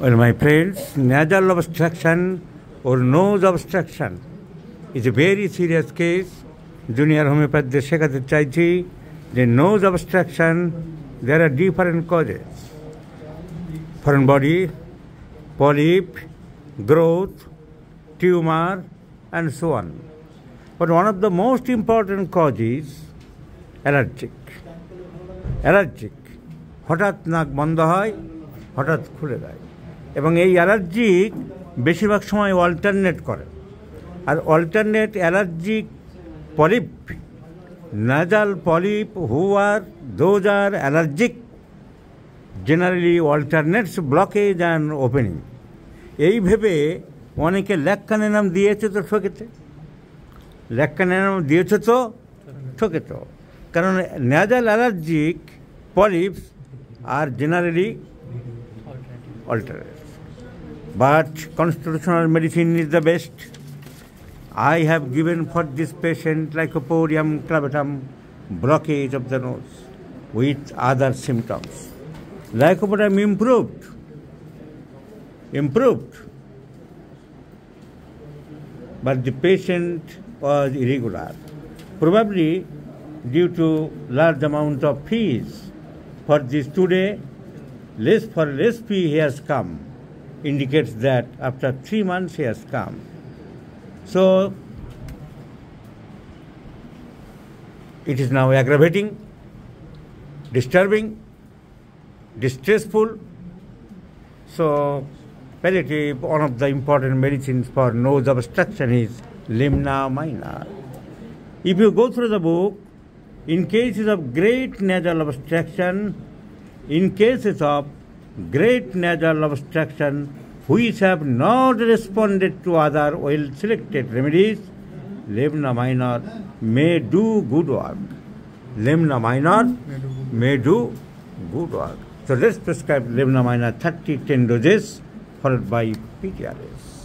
Well, my friends, nasal obstruction or nose obstruction is a very serious case. Junior homeopath শেখাতে চাইছি the nose obstruction there are different causes. Foreign body, polyp, growth, tumor, and so on. But one of the most important causes allergic. Allergic. হঠাৎ নাক বন্ধ হয় হঠাৎ খুলে দেয় এবং এই অ্যালার্জিক বেশিরভাগ সময় অল্টারনেট করে আর alternate allergic polyp nasal polyp where those আর অ্যালার্জিক জেনারেলি অল্টারনেটস ব্লকে যান ওপেনিং এই ভেবে অনেকে ল্যাক্কানে নাম দিয়েছে তো ঠকেছে ল্যাক্কানে নাম দিয়েছে তো ঠকেছ কারণ nasal allergic polyps are generally altered, But constitutional medicine is the best. I have given for this patient lycopodium clavatum blockage of the nose with other symptoms. Lycopodium improved. Improved. But the patient was irregular. Probably due to large amount of fees for this today, less for less fee he has come, indicates that after three months he has come. So it is now aggravating, disturbing, distressful. So palliative, one of the important medicines for nose obstruction is limna minor. If you go through the book, in cases of great nasal obstruction, in cases of great nasal obstruction which have not responded to other well-selected remedies, lemna minor may do good work. Lemna minor may do good work. So let's prescribe lemna minor 30, 10 doses followed by PTRS.